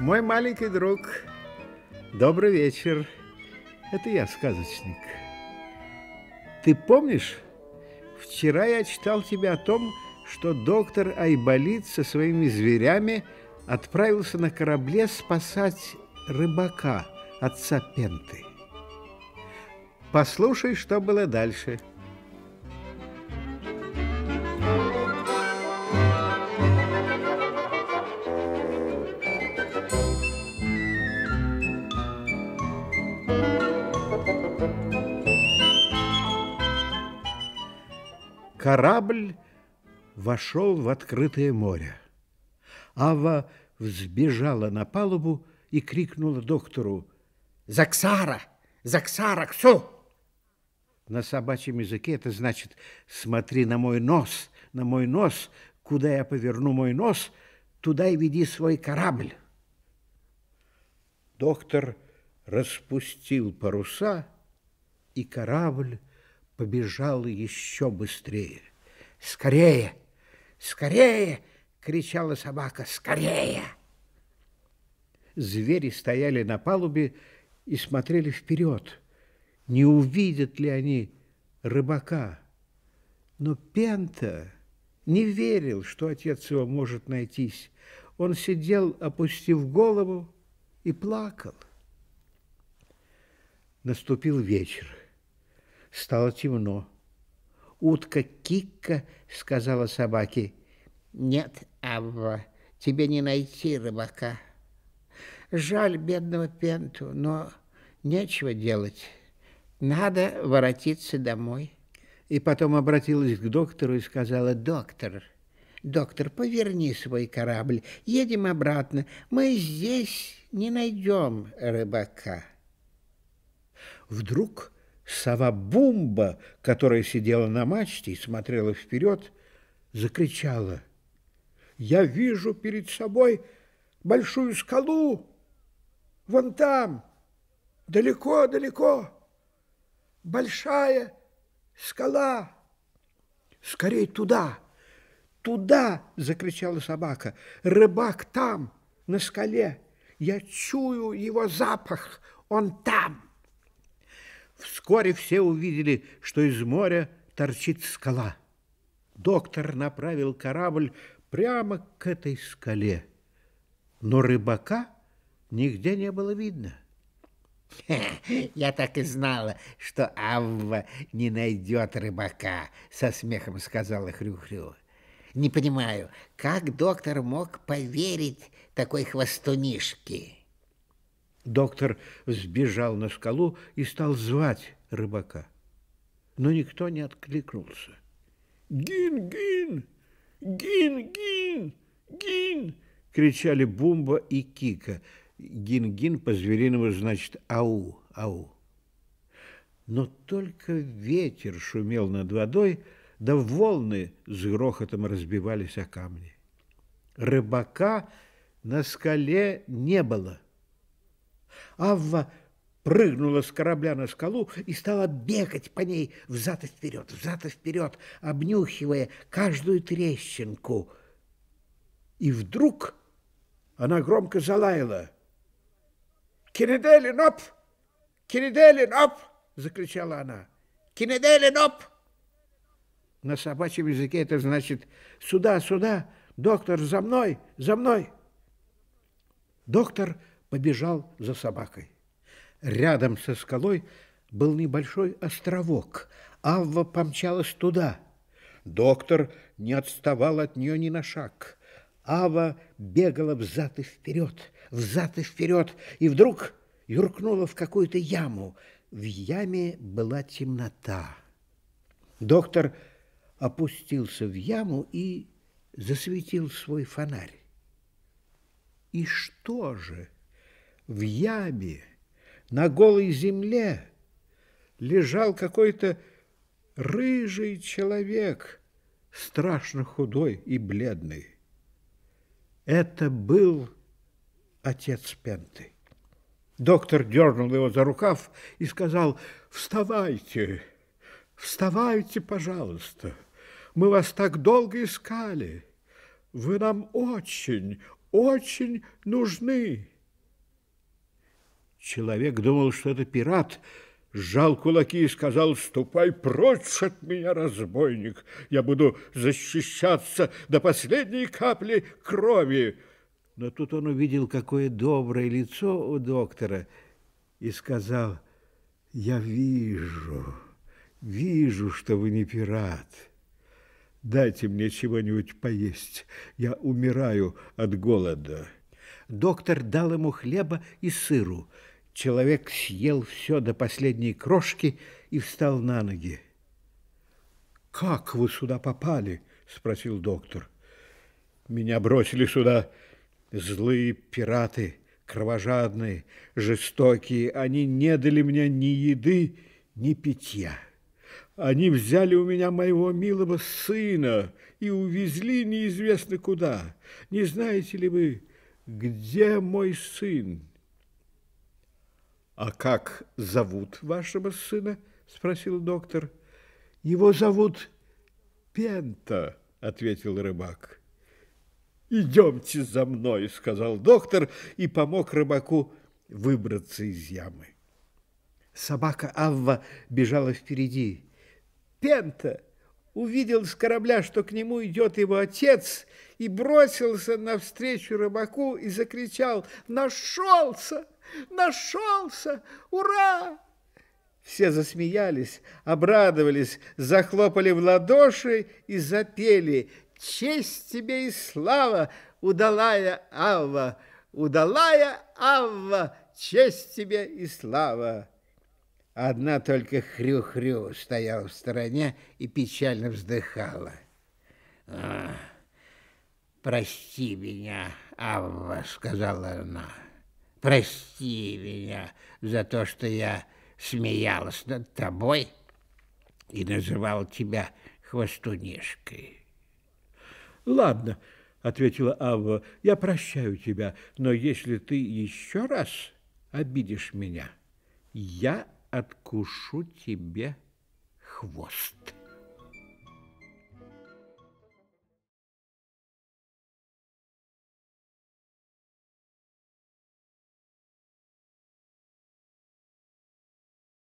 Мой маленький друг, добрый вечер. Это я, сказочник. Ты помнишь, вчера я читал тебе о том, что доктор Айболит со своими зверями отправился на корабле спасать рыбака, от сапенты. Послушай, что было дальше. Корабль вошел в открытое море. Ава взбежала на палубу и крикнула доктору «Заксара! Заксара! Ксу!» На собачьем языке это значит «смотри на мой нос, на мой нос, куда я поверну мой нос, туда и веди свой корабль». Доктор распустил паруса, и корабль побежала еще быстрее. «Скорее! Скорее!» — кричала собака. «Скорее!» Звери стояли на палубе и смотрели вперед. Не увидят ли они рыбака? Но Пента не верил, что отец его может найтись. Он сидел, опустив голову, и плакал. Наступил вечер. Стало темно. Утка Кикка сказала собаке, «Нет, Авва, тебе не найти рыбака. Жаль бедного Пенту, но нечего делать. Надо воротиться домой». И потом обратилась к доктору и сказала, «Доктор, доктор, поверни свой корабль, едем обратно, мы здесь не найдем рыбака». Вдруг Сова Бумба, которая сидела на мачте и смотрела вперед, закричала. «Я вижу перед собой большую скалу! Вон там, далеко-далеко, большая скала! Скорей туда!» «Туда!» – закричала собака. «Рыбак там, на скале! Я чую его запах! Он там!» Вскоре все увидели, что из моря торчит скала. Доктор направил корабль прямо к этой скале, но рыбака нигде не было видно. «Я так и знала, что Авва не найдет рыбака», — со смехом сказала Хрю-Хрю. «Не понимаю, как доктор мог поверить такой хвостунишке?» Доктор сбежал на скалу и стал звать рыбака. Но никто не откликнулся. «Гин-гин! Гин-гин! Гин!» – кричали Бумба и Кика. «Гин-гин» по-звериному значит «ау, ау». Но только ветер шумел над водой, да волны с грохотом разбивались о камни. Рыбака на скале не было – Авва прыгнула с корабля на скалу и стала бегать по ней взад и вперед, взад и вперед, обнюхивая каждую трещинку. И вдруг она громко залаяла. «Кенеделин, оп! Кенеделин, оп!» – закричала она. «Кенеделин, оп!» На собачьем языке это значит «сюда, сюда, доктор, за мной, за мной!» Доктор – побежал за собакой. Рядом со скалой был небольшой островок. Авва помчалась туда. Доктор не отставал от нее ни на шаг. Ава бегала взад и вперед, взад и вперед, и вдруг юркнула в какую-то яму. В яме была темнота. Доктор опустился в яму и засветил свой фонарь. И что же? в яме, на голой земле, лежал какой-то рыжий человек, страшно худой и бледный. Это был отец Пенты. Доктор дернул его за рукав и сказал, «Вставайте, вставайте, пожалуйста, мы вас так долго искали, вы нам очень, очень нужны». Человек думал, что это пират, сжал кулаки и сказал, «Ступай прочь от меня, разбойник! Я буду защищаться до последней капли крови!» Но тут он увидел, какое доброе лицо у доктора, и сказал, «Я вижу, вижу, что вы не пират. Дайте мне чего-нибудь поесть, я умираю от голода». Доктор дал ему хлеба и сыру – Человек съел все до последней крошки и встал на ноги. «Как вы сюда попали?» – спросил доктор. «Меня бросили сюда злые пираты, кровожадные, жестокие. Они не дали мне ни еды, ни питья. Они взяли у меня моего милого сына и увезли неизвестно куда. Не знаете ли вы, где мой сын?» «А как зовут вашего сына?» – спросил доктор. «Его зовут Пента», – ответил рыбак. «Идемте за мной», – сказал доктор и помог рыбаку выбраться из ямы. Собака Авва бежала впереди. «Пента!» увидел с корабля, что к нему идет его отец, и бросился навстречу рыбаку и закричал «Нашелся! Нашелся! Ура!» Все засмеялись, обрадовались, захлопали в ладоши и запели «Честь тебе и слава, удалая Авва! Удалая Авва! Честь тебе и слава!» Одна только хрю-хрю стояла в стороне и печально вздыхала. «А, «Прости меня, Авва», — сказала она. «Прости меня за то, что я смеялась над тобой и называла тебя хвостунишкой». «Ладно», — ответила Авва, — «я прощаю тебя, но если ты еще раз обидишь меня, я откушу тебе хвост.